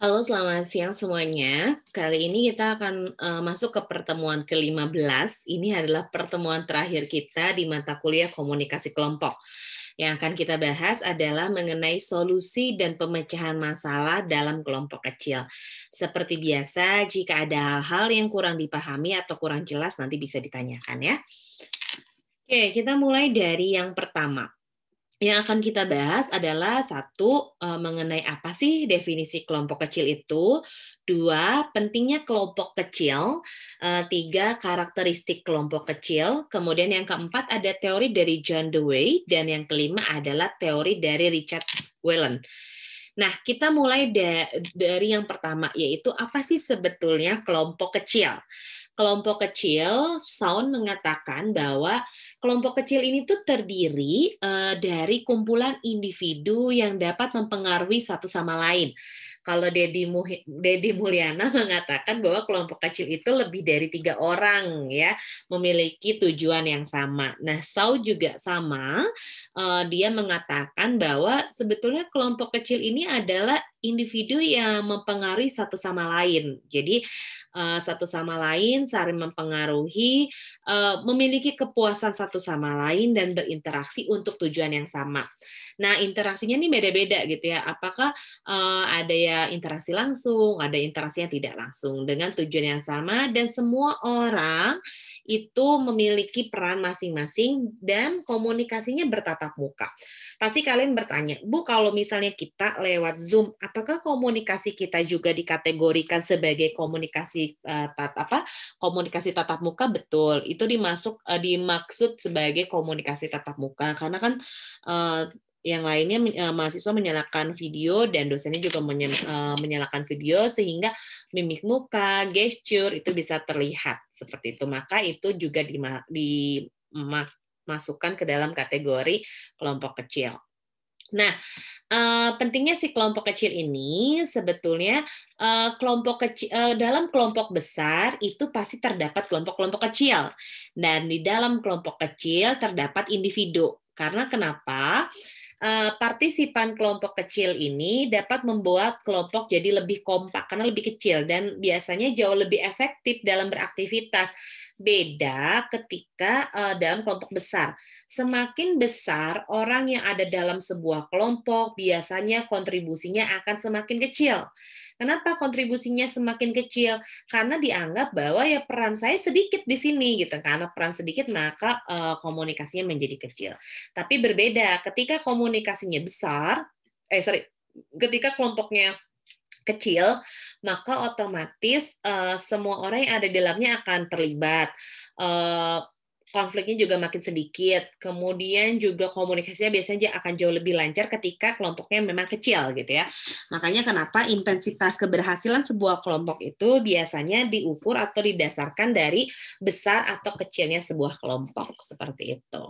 Halo, selamat siang semuanya. Kali ini kita akan uh, masuk ke pertemuan ke-15. Ini adalah pertemuan terakhir kita di mata kuliah komunikasi kelompok. Yang akan kita bahas adalah mengenai solusi dan pemecahan masalah dalam kelompok kecil. Seperti biasa, jika ada hal-hal yang kurang dipahami atau kurang jelas, nanti bisa ditanyakan ya. Oke, kita mulai dari yang pertama yang akan kita bahas adalah satu eh, mengenai apa sih definisi kelompok kecil itu, dua pentingnya kelompok kecil, eh, tiga karakteristik kelompok kecil, kemudian yang keempat ada teori dari John Dewey dan yang kelima adalah teori dari Richard Whalen. Nah, kita mulai da dari yang pertama yaitu apa sih sebetulnya kelompok kecil? kelompok kecil, Sound mengatakan bahwa kelompok kecil ini tuh terdiri uh, dari kumpulan individu yang dapat mempengaruhi satu sama lain. Kalau Dedi, Dedi Mulyana mengatakan bahwa kelompok kecil itu lebih dari tiga orang ya memiliki tujuan yang sama. Nah, Sau juga sama. Uh, dia mengatakan bahwa sebetulnya kelompok kecil ini adalah individu yang mempengaruhi satu sama lain. Jadi uh, satu sama lain saling mempengaruhi, uh, memiliki kepuasan satu sama lain dan berinteraksi untuk tujuan yang sama. Nah, interaksinya ini beda-beda gitu ya. Apakah uh, ada ya interaksi langsung, ada interaksi yang tidak langsung dengan tujuan yang sama dan semua orang itu memiliki peran masing-masing dan komunikasinya bertatap muka. Pasti kalian bertanya, Bu, kalau misalnya kita lewat Zoom, apakah komunikasi kita juga dikategorikan sebagai komunikasi uh, eh, tatap apa? Komunikasi tatap muka betul. Itu dimasuk uh, dimaksud sebagai komunikasi tatap muka karena kan uh, yang lainnya eh, mahasiswa menyalakan video dan dosennya juga eh, menyalakan video sehingga mimik muka, gesture itu bisa terlihat seperti itu. Maka itu juga dimasukkan ke dalam kategori kelompok kecil. Nah, eh, pentingnya si kelompok kecil ini sebetulnya kelompok kecil dalam kelompok besar itu pasti terdapat kelompok-kelompok kecil dan di dalam kelompok kecil terdapat individu. Karena kenapa? Eh, partisipan kelompok kecil ini dapat membuat kelompok jadi lebih kompak karena lebih kecil dan biasanya jauh lebih efektif dalam beraktivitas beda ketika uh, dalam kelompok besar. Semakin besar orang yang ada dalam sebuah kelompok, biasanya kontribusinya akan semakin kecil. Kenapa kontribusinya semakin kecil? Karena dianggap bahwa ya peran saya sedikit di sini gitu. Karena peran sedikit maka uh, komunikasinya menjadi kecil. Tapi berbeda ketika komunikasinya besar, eh sorry, ketika kelompoknya kecil, maka otomatis uh, semua orang yang ada di dalamnya akan terlibat. Uh, konfliknya juga makin sedikit. Kemudian juga komunikasinya biasanya akan jauh lebih lancar ketika kelompoknya memang kecil gitu ya. Makanya kenapa intensitas keberhasilan sebuah kelompok itu biasanya diukur atau didasarkan dari besar atau kecilnya sebuah kelompok seperti itu.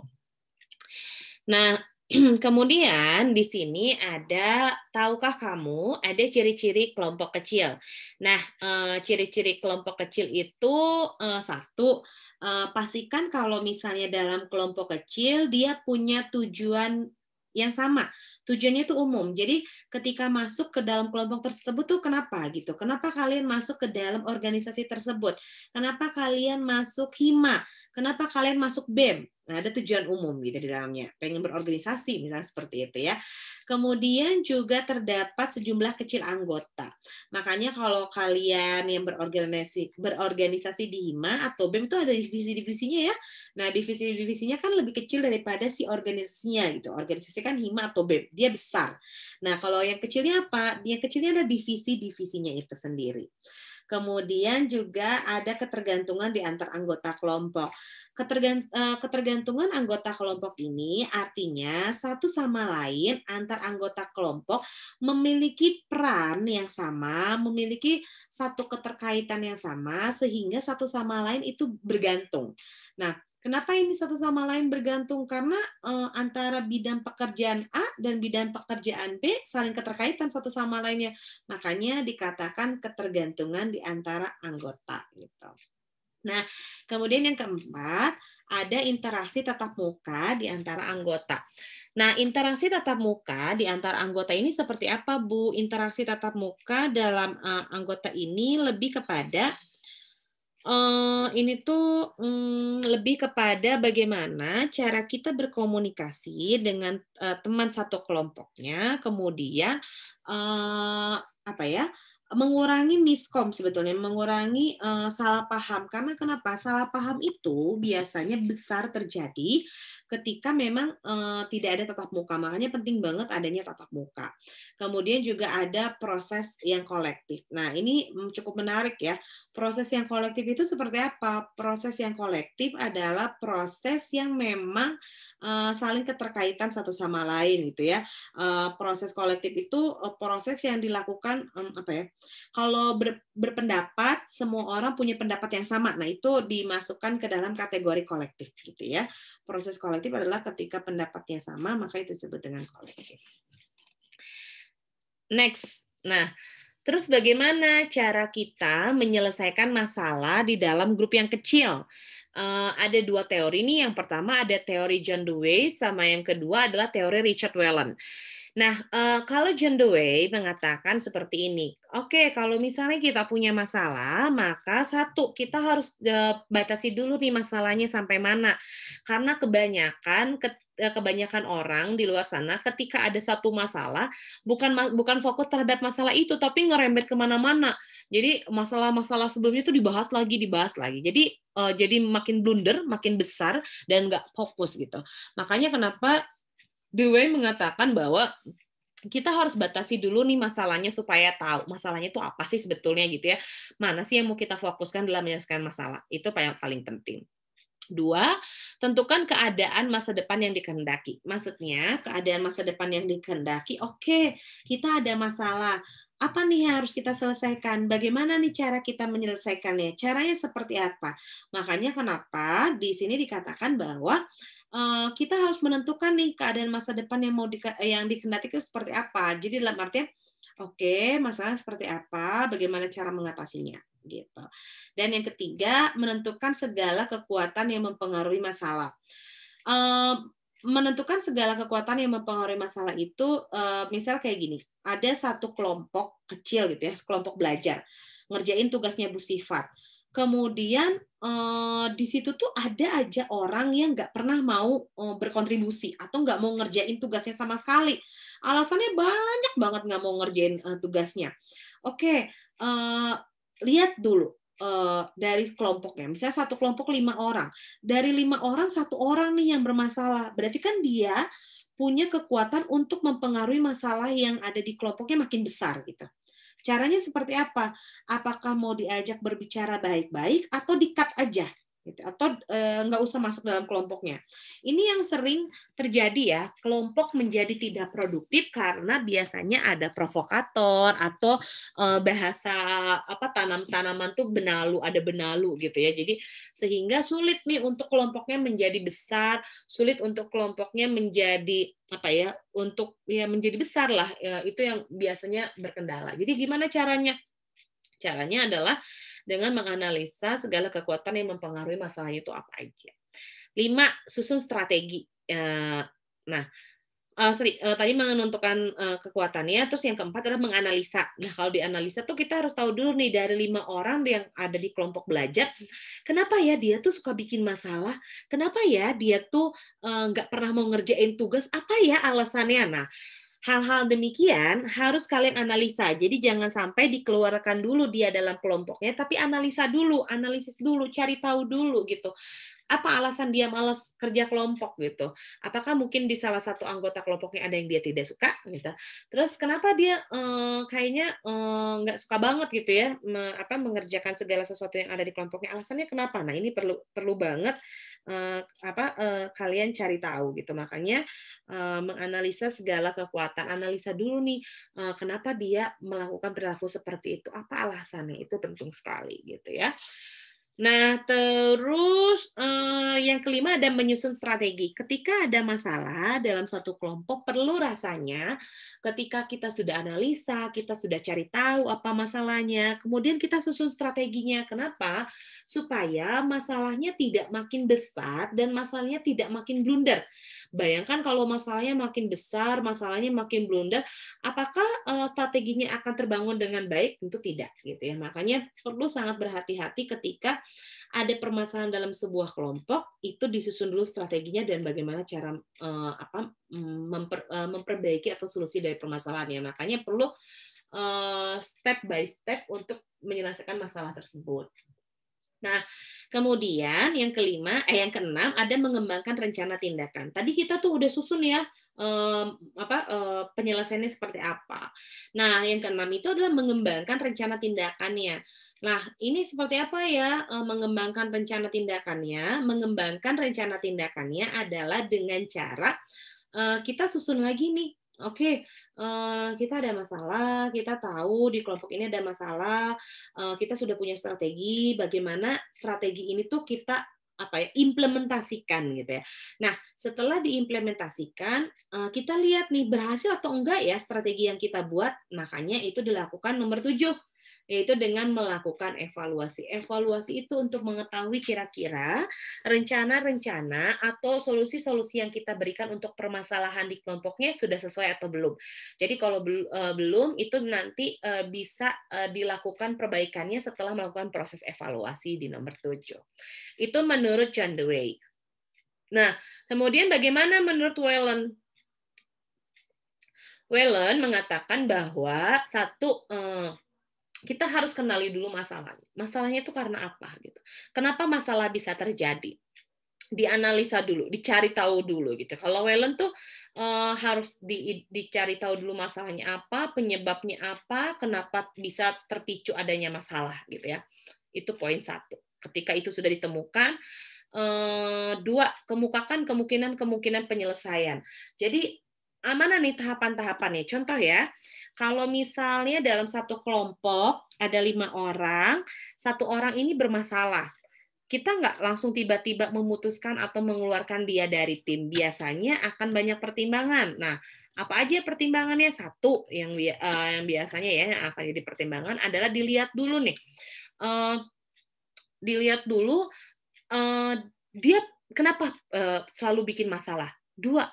Nah, Kemudian di sini ada tahukah kamu ada ciri-ciri kelompok kecil. Nah, eh, ciri-ciri kelompok kecil itu eh, satu eh, pastikan kalau misalnya dalam kelompok kecil dia punya tujuan yang sama. Tujuannya itu umum. Jadi ketika masuk ke dalam kelompok tersebut tuh kenapa gitu? Kenapa kalian masuk ke dalam organisasi tersebut? Kenapa kalian masuk HIMA? Kenapa kalian masuk BEM? nah ada tujuan umum gitu di dalamnya. Pengen berorganisasi misalnya seperti itu ya. Kemudian juga terdapat sejumlah kecil anggota. Makanya kalau kalian yang berorganisasi berorganisasi di HIMA atau BEM itu ada divisi-divisinya ya. Nah, divisi-divisinya kan lebih kecil daripada si organisasinya gitu. Organisasi kan HIMA atau BEM, dia besar. Nah, kalau yang kecilnya apa? dia kecilnya ada divisi-divisinya itu sendiri. Kemudian juga ada ketergantungan di antar anggota kelompok. Eh, ketergantungan anggota kelompok ini artinya satu sama lain antar anggota kelompok memiliki peran yang sama, memiliki satu keterkaitan yang sama sehingga satu sama lain itu bergantung. Nah, Kenapa ini satu sama lain bergantung? Karena uh, antara bidang pekerjaan A dan bidang pekerjaan B saling keterkaitan satu sama lainnya. Makanya dikatakan ketergantungan di antara anggota gitu. Nah, kemudian yang keempat, ada interaksi tatap muka di antara anggota. Nah, interaksi tatap muka di antara anggota ini seperti apa, Bu? Interaksi tatap muka dalam uh, anggota ini lebih kepada uh, ini tuh um, lebih kepada bagaimana cara kita berkomunikasi dengan uh, teman satu kelompoknya, kemudian uh, apa ya mengurangi miskom sebetulnya, mengurangi uh, salah paham. Karena kenapa? Salah paham itu biasanya besar terjadi ketika memang uh, tidak ada tatap muka. Makanya penting banget adanya tatap muka. Kemudian juga ada proses yang kolektif. Nah, ini mm, cukup menarik ya. Proses yang kolektif itu seperti apa? Proses yang kolektif adalah proses yang memang uh, saling keterkaitan satu sama lain gitu ya. Uh, proses kolektif itu uh, proses yang dilakukan um, apa ya? Kalau ber, berpendapat, semua orang punya pendapat yang sama. Nah, itu dimasukkan ke dalam kategori kolektif gitu ya. Proses kolektif adalah ketika pendapatnya sama, maka itu disebut dengan kolektif. Next. Nah, terus bagaimana cara kita menyelesaikan masalah di dalam grup yang kecil? Uh, ada dua teori ini. Yang pertama ada teori John Dewey, sama yang kedua adalah teori Richard Wellen. Nah, uh, kalau John Dewey mengatakan seperti ini, oke okay, kalau misalnya kita punya masalah, maka satu kita harus uh, batasi dulu nih masalahnya sampai mana, karena kebanyakan ke, eh, kebanyakan orang di luar sana ketika ada satu masalah bukan bukan fokus terhadap masalah itu tapi ngerembet kemana-mana jadi masalah-masalah sebelumnya itu dibahas lagi dibahas lagi jadi uh, jadi makin blunder makin besar dan nggak fokus gitu makanya kenapa Dewey mengatakan bahwa kita harus batasi dulu nih masalahnya supaya tahu masalahnya itu apa sih sebetulnya gitu ya. Mana sih yang mau kita fokuskan dalam menyelesaikan masalah. Itu yang paling penting. Dua, tentukan keadaan masa depan yang dikehendaki. Maksudnya, keadaan masa depan yang dikehendaki, oke, okay, kita ada masalah. Apa nih yang harus kita selesaikan? Bagaimana nih cara kita menyelesaikannya? Caranya seperti apa? Makanya kenapa di sini dikatakan bahwa Eh, kita harus menentukan nih keadaan masa depan yang mau di, eh, yang dikehendaki itu seperti apa. Jadi dalam artian oke, okay, masalah seperti apa, bagaimana cara mengatasinya gitu. Dan yang ketiga, menentukan segala kekuatan yang mempengaruhi masalah. Uh, menentukan segala kekuatan yang mempengaruhi masalah itu uh, misal kayak gini ada satu kelompok kecil gitu ya kelompok belajar ngerjain tugasnya Bu Sifat kemudian uh, di situ tuh ada aja orang yang nggak pernah mau uh, berkontribusi atau nggak mau ngerjain tugasnya sama sekali. Alasannya banyak banget nggak mau ngerjain uh, tugasnya. Oke, okay, lihat dulu uh, dari kelompoknya. Misalnya satu kelompok lima orang, dari lima orang satu orang nih yang bermasalah. Berarti kan dia punya kekuatan untuk mempengaruhi masalah yang ada di kelompoknya makin besar gitu. Caranya seperti apa? Apakah mau diajak berbicara baik-baik atau dikat aja? gitu atau e, nggak usah masuk dalam kelompoknya. Ini yang sering terjadi ya, kelompok menjadi tidak produktif karena biasanya ada provokator atau e, bahasa apa tanam-tanaman tuh benalu, ada benalu gitu ya. Jadi sehingga sulit nih untuk kelompoknya menjadi besar, sulit untuk kelompoknya menjadi apa ya, untuk ya menjadi besar lah. ya, itu yang biasanya berkendala. Jadi gimana caranya? Caranya adalah dengan menganalisa segala kekuatan yang mempengaruhi masalahnya itu apa aja. Lima, susun strategi. Ya, nah, uh, sorry, eh, tadi menentukan eh, kekuatannya, terus yang keempat adalah menganalisa. Nah, kalau dianalisa tuh kita harus tahu dulu nih dari lima orang yang ada di kelompok belajar, kenapa ya dia tuh suka bikin masalah, kenapa ya dia tuh nggak pernah mau ngerjain tugas, apa ya alasannya? Nah, hal-hal demikian harus kalian analisa. Jadi jangan sampai dikeluarkan dulu dia dalam kelompoknya, tapi analisa dulu, analisis dulu, cari tahu dulu gitu apa alasan dia malas kerja kelompok gitu apakah mungkin di salah satu anggota kelompoknya ada yang dia tidak suka gitu terus kenapa dia eh, kayaknya eh, nggak eh, suka banget gitu ya me, apa mengerjakan segala sesuatu yang ada di kelompoknya alasannya kenapa nah ini perlu perlu banget eh, apa eh, kalian cari tahu gitu makanya eh, menganalisa segala kekuatan analisa dulu nih eh, kenapa dia melakukan perilaku seperti itu apa alasannya itu penting sekali gitu ya Nah, terus eh, yang kelima ada menyusun strategi. Ketika ada masalah dalam satu kelompok, perlu rasanya ketika kita sudah analisa, kita sudah cari tahu apa masalahnya, kemudian kita susun strateginya. Kenapa? Supaya masalahnya tidak makin besar dan masalahnya tidak makin blunder. Bayangkan kalau masalahnya makin besar, masalahnya makin blunder, apakah eh, strateginya akan terbangun dengan baik? Tentu tidak gitu ya. Makanya perlu sangat berhati-hati ketika ada permasalahan dalam sebuah kelompok itu disusun dulu strateginya dan bagaimana cara uh, apa memper, uh, memperbaiki atau solusi dari permasalahannya makanya perlu uh, step by step untuk menyelesaikan masalah tersebut Nah, kemudian yang kelima, eh yang keenam ada mengembangkan rencana tindakan. Tadi kita tuh udah susun ya um, apa eh, penyelesaiannya seperti apa. Nah, yang keenam itu adalah mengembangkan rencana tindakannya. Nah, ini seperti apa ya eh, mengembangkan rencana tindakannya? Mengembangkan rencana tindakannya adalah dengan cara eh, kita susun lagi nih oke okay, eh, kita ada masalah kita tahu di kelompok ini ada masalah eh, kita sudah punya strategi bagaimana strategi ini tuh kita apa ya implementasikan gitu ya. Nah setelah diimplementasikan eh, kita lihat nih berhasil atau enggak ya strategi yang kita buat makanya itu dilakukan nomor tujuh yaitu dengan melakukan evaluasi. Evaluasi itu untuk mengetahui kira-kira rencana-rencana atau solusi-solusi yang kita berikan untuk permasalahan di kelompoknya sudah sesuai atau belum. Jadi kalau e, belum itu nanti e, bisa e, dilakukan perbaikannya setelah melakukan proses evaluasi di nomor 7. Itu menurut John Dewey. Nah, kemudian bagaimana menurut Wellen? Wellen mengatakan bahwa satu kita harus kenali dulu masalahnya. Masalahnya itu karena apa gitu. Kenapa masalah bisa terjadi? Dianalisa dulu, dicari tahu dulu gitu. Kalau Wellen tuh uh, harus di, dicari tahu dulu masalahnya apa, penyebabnya apa, kenapa bisa terpicu adanya masalah gitu ya. Itu poin satu. Ketika itu sudah ditemukan, uh, dua kemukakan kemungkinan-kemungkinan penyelesaian. Jadi amanah nih tahapan-tahapannya. Contoh ya, kalau misalnya dalam satu kelompok ada lima orang, satu orang ini bermasalah, kita nggak langsung tiba-tiba memutuskan atau mengeluarkan dia dari tim. Biasanya akan banyak pertimbangan. Nah, apa aja pertimbangannya? Satu yang eh, yang biasanya ya yang akan jadi pertimbangan adalah dilihat dulu nih. Uh, dilihat dulu uh, dia kenapa selalu bikin masalah. Dua,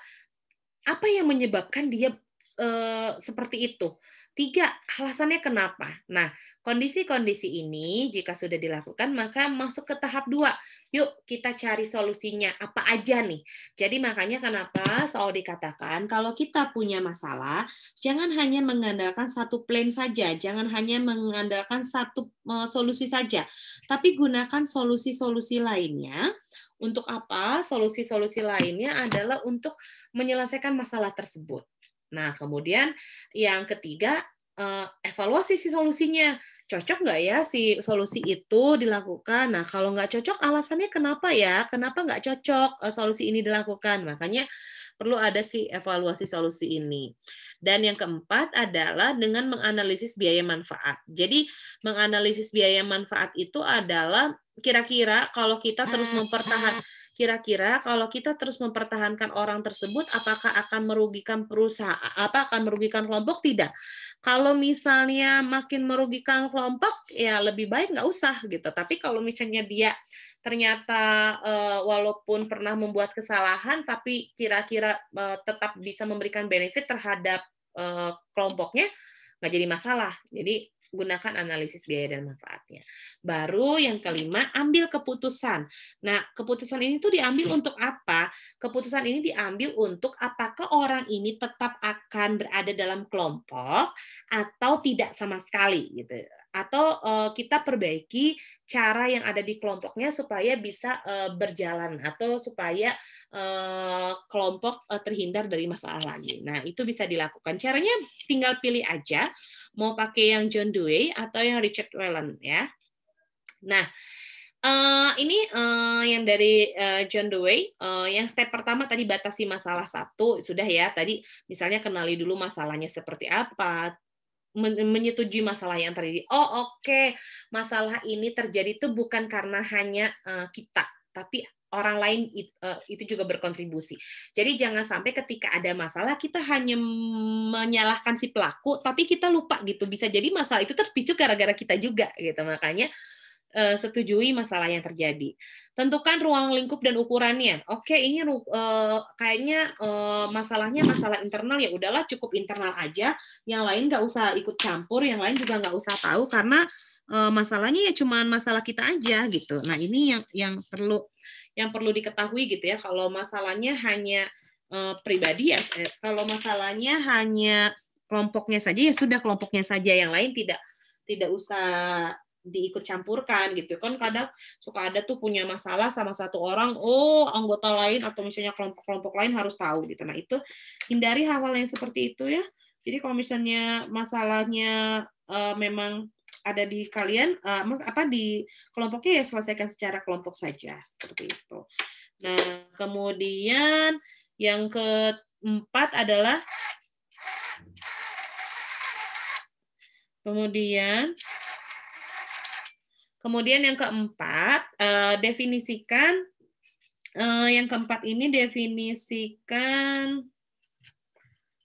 apa yang menyebabkan dia eh, seperti itu. Tiga, alasannya kenapa? Nah, kondisi-kondisi ini jika sudah dilakukan maka masuk ke tahap dua. Yuk kita cari solusinya apa aja nih. Jadi makanya kenapa soal dikatakan kalau kita punya masalah jangan hanya mengandalkan satu plan saja, jangan hanya mengandalkan satu eh, solusi saja, tapi gunakan solusi-solusi lainnya untuk apa? Solusi-solusi lainnya adalah untuk menyelesaikan masalah tersebut. Nah, kemudian yang ketiga eh, evaluasi si solusinya cocok nggak ya si solusi itu dilakukan nah kalau nggak cocok alasannya kenapa ya kenapa nggak cocok eh, solusi ini dilakukan makanya perlu ada si evaluasi solusi ini dan yang keempat adalah dengan menganalisis biaya manfaat jadi menganalisis biaya manfaat itu adalah kira-kira kalau kita terus ah, mempertahankan ah kira-kira kalau kita terus mempertahankan orang tersebut apakah akan merugikan perusahaan apa akan merugikan kelompok tidak kalau misalnya makin merugikan kelompok ya lebih baik nggak usah gitu tapi kalau misalnya dia ternyata eh, walaupun pernah membuat kesalahan tapi kira-kira eh, tetap bisa memberikan benefit terhadap eh, kelompoknya nggak jadi masalah jadi gunakan analisis biaya dan manfaatnya. Baru yang kelima, ambil keputusan. Nah, keputusan ini tuh diambil untuk apa? Keputusan ini diambil untuk apakah orang ini tetap akan berada dalam kelompok atau tidak sama sekali gitu. Atau uh, kita perbaiki cara yang ada di kelompoknya supaya bisa uh, berjalan atau supaya Eh, kelompok eh, terhindar dari masalah lagi. Nah, itu bisa dilakukan. Caranya tinggal pilih aja mau pakai yang John Dewey atau yang Richard Wellen ya. Nah, eh, ini yang dari John Dewey. yang step pertama tadi batasi masalah satu sudah ya. Tadi misalnya kenali dulu masalahnya seperti apa, menyetujui masalah yang terjadi. Oh oke, okay. masalah ini terjadi itu bukan karena hanya kita, tapi orang lain eh, itu juga berkontribusi. Jadi jangan sampai ketika ada masalah kita hanya menyalahkan si pelaku, tapi kita lupa gitu. Bisa jadi masalah itu terpicu gara-gara kita juga gitu. Makanya eh, setujui masalah yang terjadi. Tentukan ruang lingkup dan ukurannya. Oke, ini eh, kayaknya masalahnya masalah internal ya udahlah cukup internal aja. Yang lain nggak usah ikut campur, yang lain juga nggak usah tahu karena masalahnya ya cuman masalah kita aja gitu. Nah ini yang yang perlu yang perlu diketahui gitu ya kalau masalahnya hanya uh, pribadi ya eh, kalau masalahnya hanya kelompoknya saja ya sudah kelompoknya saja yang lain tidak tidak usah diikut campurkan gitu kan kadang suka ada tuh punya masalah sama satu orang oh anggota lain atau misalnya kelompok-kelompok lain harus tahu gitu nah itu hindari hal-hal yang seperti itu ya jadi kalau misalnya masalahnya uh, memang ada di kalian uh, apa di kelompoknya ya selesaikan secara kelompok saja seperti itu. Nah, kemudian yang keempat adalah kemudian kemudian yang keempat uh, definisikan uh, yang keempat ini definisikan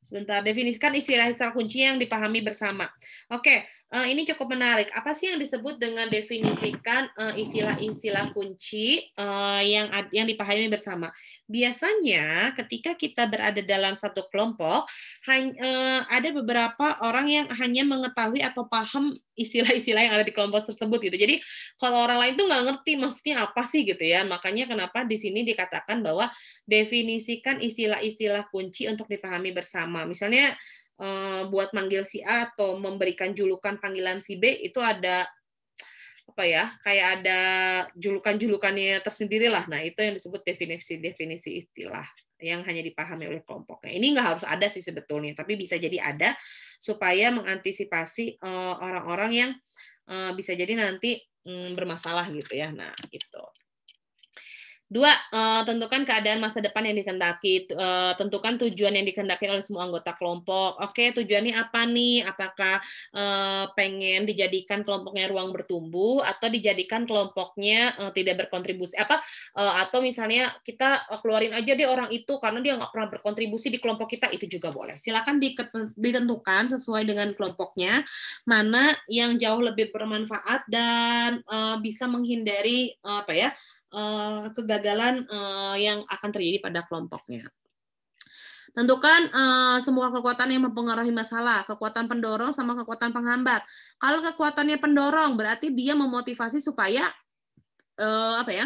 Sebentar, definisikan istilah-istilah kunci yang dipahami bersama. Oke, uh, ini cukup menarik. Apa sih yang disebut dengan definisikan eh, istilah-istilah uh, kunci uh, yang yang dipahami bersama? Biasanya ketika kita berada dalam satu kelompok, hany, uh, ada beberapa orang yang hanya mengetahui atau paham istilah-istilah yang ada di kelompok tersebut gitu. Jadi kalau orang lain itu nggak ngerti maksudnya apa sih gitu ya. Makanya kenapa di sini dikatakan bahwa definisikan istilah-istilah kunci untuk dipahami bersama. Misalnya Eh, buat manggil si A atau memberikan julukan panggilan si B itu ada apa ya kayak ada julukan-julukannya tersendiri lah nah itu yang disebut definisi-definisi istilah yang hanya dipahami oleh kelompoknya ini nggak harus ada sih sebetulnya tapi bisa jadi ada supaya mengantisipasi eh, orang-orang yang eh, bisa jadi nanti mm, bermasalah gitu ya nah itu Dua, uh, tentukan keadaan masa depan yang dikendaki, Uh, tentukan tujuan yang dikendaki oleh semua anggota kelompok. Oke, tujuannya apa nih? Apakah uh, pengen dijadikan kelompoknya ruang bertumbuh atau dijadikan kelompoknya uh, tidak berkontribusi? Apa? Uh, atau misalnya kita keluarin aja deh orang itu karena dia nggak pernah berkontribusi di kelompok kita itu juga boleh. Silakan ditentukan sesuai dengan kelompoknya mana yang jauh lebih bermanfaat dan bisa menghindari apa ya? Eh, kegagalan uh, yang akan terjadi pada kelompoknya. Tentukan uh, semua kekuatan yang mempengaruhi masalah, kekuatan pendorong sama kekuatan penghambat. Kalau kekuatannya pendorong berarti dia memotivasi supaya uh, apa ya?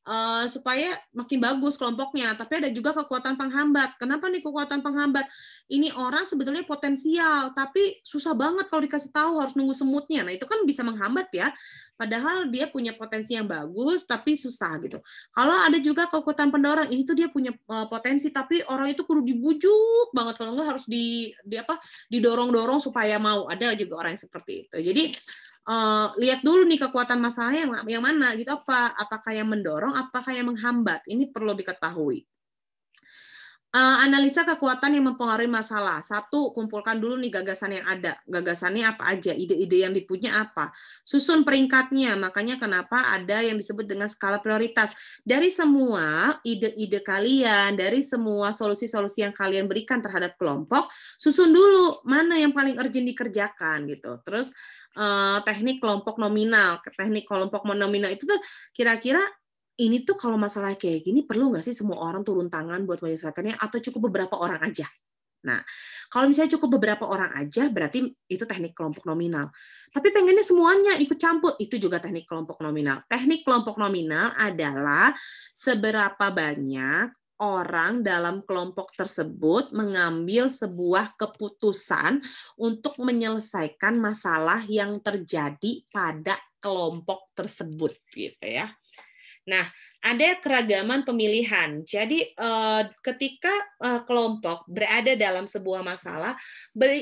Eh, supaya makin bagus kelompoknya. Tapi ada juga kekuatan penghambat. Kenapa nih kekuatan penghambat? Ini orang sebetulnya potensial, tapi susah banget kalau dikasih tahu harus nunggu semutnya. Nah itu kan bisa menghambat ya. Padahal dia punya potensi yang bagus, tapi susah gitu. Kalau ada juga kekuatan pendorong, ini tuh dia punya eh, potensi, tapi orang itu perlu dibujuk banget kalau nggak harus di, di apa didorong-dorong supaya mau. Ada juga orang yang seperti itu. Jadi Eh, lihat dulu nih kekuatan masalahnya yang, yang mana gitu apa apakah yang mendorong apakah yang menghambat ini perlu diketahui eh, analisa kekuatan yang mempengaruhi masalah. Satu, kumpulkan dulu nih gagasan yang ada. Gagasannya apa aja, ide-ide yang dipunya apa. Susun peringkatnya, makanya kenapa ada yang disebut dengan skala prioritas. Dari semua ide-ide kalian, dari semua solusi-solusi yang kalian berikan terhadap kelompok, susun dulu mana yang paling urgent dikerjakan gitu. Terus Eh, teknik kelompok nominal. Teknik kelompok nominal itu tuh kira-kira ini tuh kalau masalah kayak gini perlu nggak sih semua orang turun tangan buat menyelesaikannya atau cukup beberapa orang aja? Nah, kalau misalnya cukup beberapa orang aja, berarti itu teknik kelompok nominal. Tapi pengennya semuanya ikut campur, itu juga teknik kelompok nominal. Teknik kelompok nominal adalah seberapa banyak orang dalam kelompok tersebut mengambil sebuah keputusan untuk menyelesaikan masalah yang terjadi pada kelompok tersebut gitu ya. Nah, ada keragaman pemilihan. Jadi eh, ketika eh, kelompok berada dalam sebuah masalah,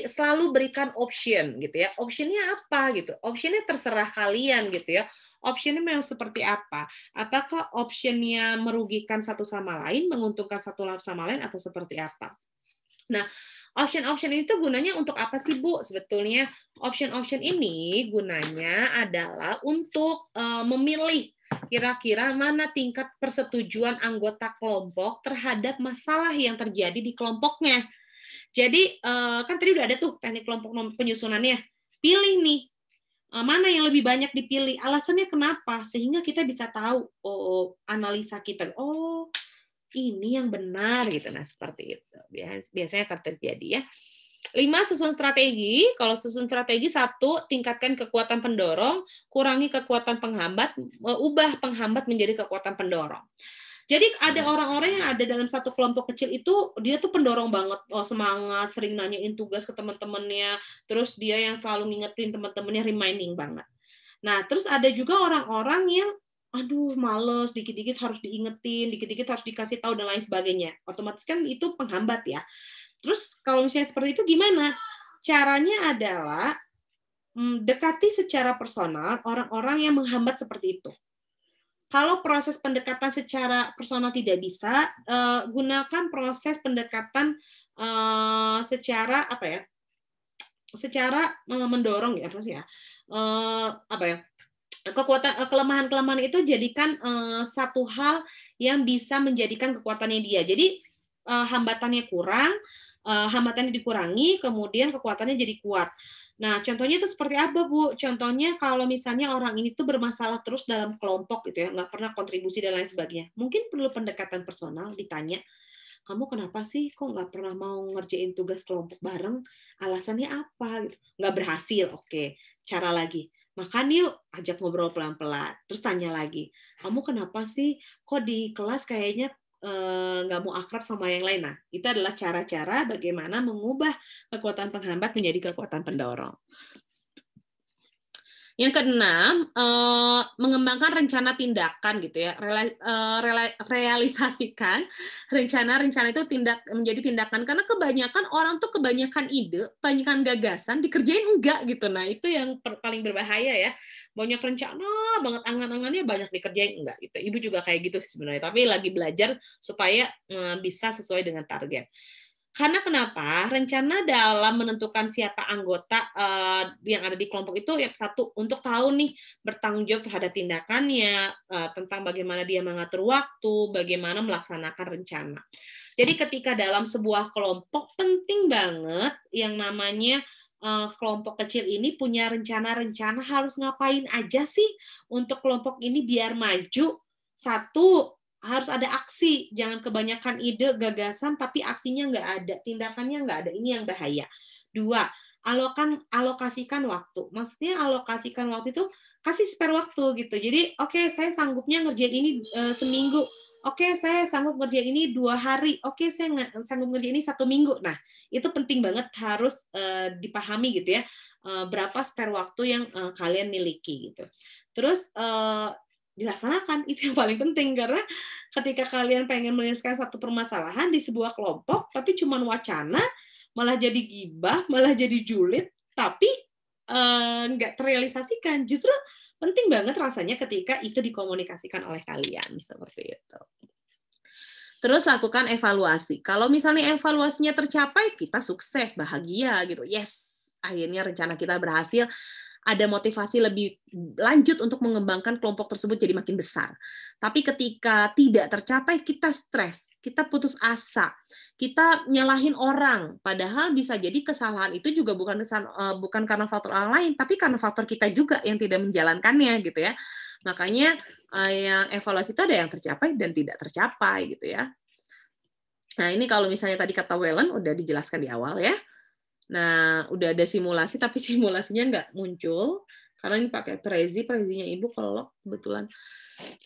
selalu berikan option gitu ya. Optionnya apa gitu? Optionnya terserah kalian gitu ya optionnya memang seperti apa? Apakah optionnya merugikan satu sama lain, menguntungkan satu sama lain, atau seperti apa? Nah, option-option ini tuh gunanya untuk apa sih, Bu? Sebetulnya option-option ini gunanya adalah untuk uh, memilih kira-kira mana tingkat persetujuan anggota kelompok terhadap masalah yang terjadi di kelompoknya. Jadi, uh, kan tadi udah ada tuh teknik kelompok penyusunannya. Pilih nih Eh, mana yang lebih banyak dipilih alasannya kenapa sehingga kita bisa tahu oh analisa kita oh ini yang benar gitu nah seperti itu biasanya akan terjadi ya lima susun strategi kalau susun strategi satu tingkatkan kekuatan pendorong kurangi kekuatan penghambat ubah penghambat menjadi kekuatan pendorong jadi ada hmm. orang-orang yang ada dalam satu kelompok kecil itu dia tuh pendorong banget, oh semangat, sering nanyain tugas ke teman-temannya, terus dia yang selalu ngingetin teman-temannya reminding banget. Nah, terus ada juga orang-orang yang aduh males dikit-dikit harus diingetin, dikit-dikit harus dikasih tahu dan lain sebagainya. Otomatis kan itu penghambat ya. Terus kalau misalnya seperti itu gimana? Caranya adalah hmm, dekati secara personal orang-orang yang menghambat seperti itu. Kalau proses pendekatan secara personal tidak bisa, uh, gunakan proses pendekatan uh, secara apa ya? Secara eh, mendorong ya terus ya. Uh, apa ya? kekuatan kelemahan-kelemahan itu jadikan uh, satu hal yang bisa menjadikan kekuatannya dia. Jadi uh, hambatannya kurang, uh, hambatannya dikurangi, kemudian kekuatannya jadi kuat. Nah, contohnya itu seperti apa, Bu? Contohnya kalau misalnya orang ini tuh bermasalah terus dalam kelompok gitu ya, nggak pernah kontribusi dan lain sebagainya. Mungkin perlu pendekatan personal, ditanya, kamu kenapa sih kok nggak pernah mau ngerjain tugas kelompok bareng? Alasannya apa? Gitu. Nggak berhasil, oke. Cara lagi, makan yuk, ajak ngobrol pelan-pelan. Terus tanya lagi, kamu kenapa sih kok di kelas kayaknya Eh, nggak mau akrab sama yang lain. Nah, itu adalah cara-cara bagaimana mengubah kekuatan penghambat menjadi kekuatan pendorong. Yang keenam, uh, mengembangkan rencana tindakan gitu ya. Rela, uh, rela, realisasikan rencana-rencana itu tindak menjadi tindakan karena kebanyakan orang tuh kebanyakan ide, kebanyakan gagasan dikerjain enggak gitu. Nah, itu yang paling berbahaya ya. Banyak rencana, banget angan-angannya banyak dikerjain enggak gitu. Ibu juga kayak gitu sih sebenarnya, tapi lagi belajar supaya uh, bisa sesuai dengan target. Karena kenapa? Rencana dalam menentukan siapa anggota uh, yang ada di kelompok itu yang satu untuk tahu nih bertanggung jawab terhadap tindakannya, uh, tentang bagaimana dia mengatur waktu, bagaimana melaksanakan rencana. Jadi ketika dalam sebuah kelompok penting banget yang namanya uh, kelompok kecil ini punya rencana-rencana harus ngapain aja sih untuk kelompok ini biar maju. Satu harus ada aksi, jangan kebanyakan ide, gagasan, tapi aksinya nggak ada, tindakannya nggak ada, ini yang bahaya. Dua, alokan alokasikan waktu. Maksudnya alokasikan waktu itu kasih spare waktu gitu. Jadi oke okay, saya sanggupnya ngerjain ini uh, seminggu. Oke okay, saya sanggup ngerjain ini dua hari. Oke okay, saya sanggup ngerjain ini satu minggu. Nah itu penting banget harus uh, dipahami gitu ya. Uh, berapa spare waktu yang uh, kalian miliki gitu. Terus uh, dilaksanakan itu yang paling penting karena ketika kalian pengen menyelesaikan satu permasalahan di sebuah kelompok tapi cuma wacana malah jadi gibah malah jadi julid tapi eh, nggak uh, terrealisasikan justru penting banget rasanya ketika itu dikomunikasikan oleh kalian seperti itu terus lakukan evaluasi kalau misalnya evaluasinya tercapai kita sukses bahagia gitu yes akhirnya rencana kita berhasil ada motivasi lebih lanjut untuk mengembangkan kelompok tersebut jadi makin besar. Tapi ketika tidak tercapai, kita stres, kita putus asa, kita nyalahin orang. Padahal bisa jadi kesalahan itu juga bukan kesan eh, bukan karena faktor orang lain, tapi karena faktor kita juga yang tidak menjalankannya gitu ya. Makanya eh, yang evaluasi itu ada yang tercapai dan tidak tercapai gitu ya. Nah, ini kalau misalnya tadi kata Wellen udah dijelaskan di awal ya. Nah, udah ada simulasi, tapi simulasinya nggak muncul karena ini pakai prezi, prezinya ibu kalau kebetulan.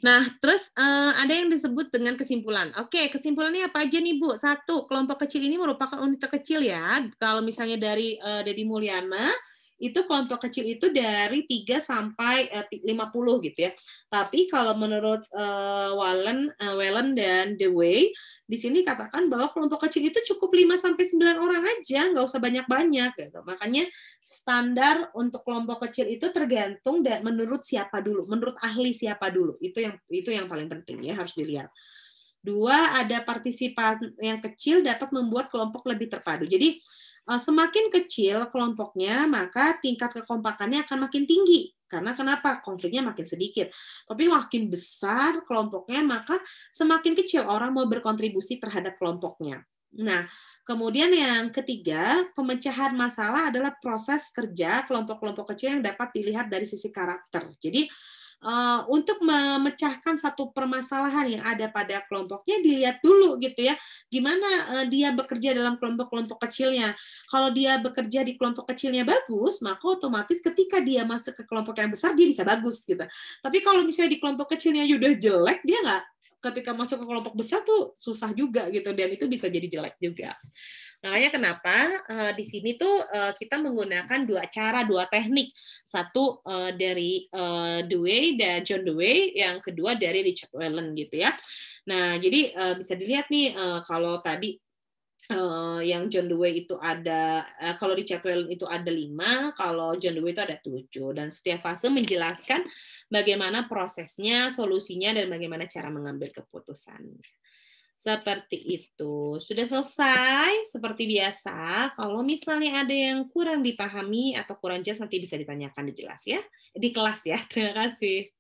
Nah, terus uh, ada yang disebut dengan kesimpulan. Oke, kesimpulannya apa aja nih Bu? Satu, kelompok kecil ini merupakan unit terkecil ya. Kalau misalnya dari uh, Deddy Mulyana, itu kelompok kecil itu dari 3 sampai 50 eh, gitu ya. Tapi kalau menurut uh, Wallen, uh, eh, Wallen dan The Way, di sini katakan bahwa kelompok kecil itu cukup 5 sampai 9 orang aja, nggak usah banyak-banyak gitu. Makanya standar untuk kelompok kecil itu tergantung dan menurut siapa dulu, menurut ahli siapa dulu. Itu yang itu yang paling penting ya harus dilihat. Dua, ada partisipan yang kecil dapat membuat kelompok lebih terpadu. Jadi Eh, semakin kecil kelompoknya, maka tingkat kekompakannya akan makin tinggi. Karena kenapa? Konfliknya makin sedikit. Tapi makin besar kelompoknya, maka semakin kecil orang mau berkontribusi terhadap kelompoknya. Nah, kemudian yang ketiga, pemecahan masalah adalah proses kerja kelompok-kelompok kecil yang dapat dilihat dari sisi karakter. Jadi, Eh, untuk memecahkan satu permasalahan yang ada pada kelompoknya dilihat dulu gitu ya gimana eh, dia bekerja dalam kelompok-kelompok kecilnya kalau dia bekerja di kelompok kecilnya bagus maka otomatis ketika dia masuk ke kelompok yang besar dia bisa bagus gitu tapi kalau misalnya di kelompok kecilnya sudah jelek dia nggak ketika masuk ke kelompok besar tuh susah juga gitu dan itu bisa jadi jelek juga Makanya kenapa eh, di sini tuh eh, kita menggunakan dua cara, dua teknik. Satu eh, dari uh, Dewey dan John Dewey, yang kedua dari Richard Wellen gitu ya. Nah, jadi bisa dilihat nih kalau tadi yang John Dewey itu ada, kalau di Chapel itu ada lima, kalau John Dewey itu ada tujuh, dan setiap fase menjelaskan bagaimana prosesnya, solusinya, dan bagaimana cara mengambil keputusan. Seperti itu. Sudah selesai seperti biasa. Kalau misalnya ada yang kurang dipahami atau kurang jelas nanti bisa ditanyakan di jelas ya. Di kelas ya. Terima kasih.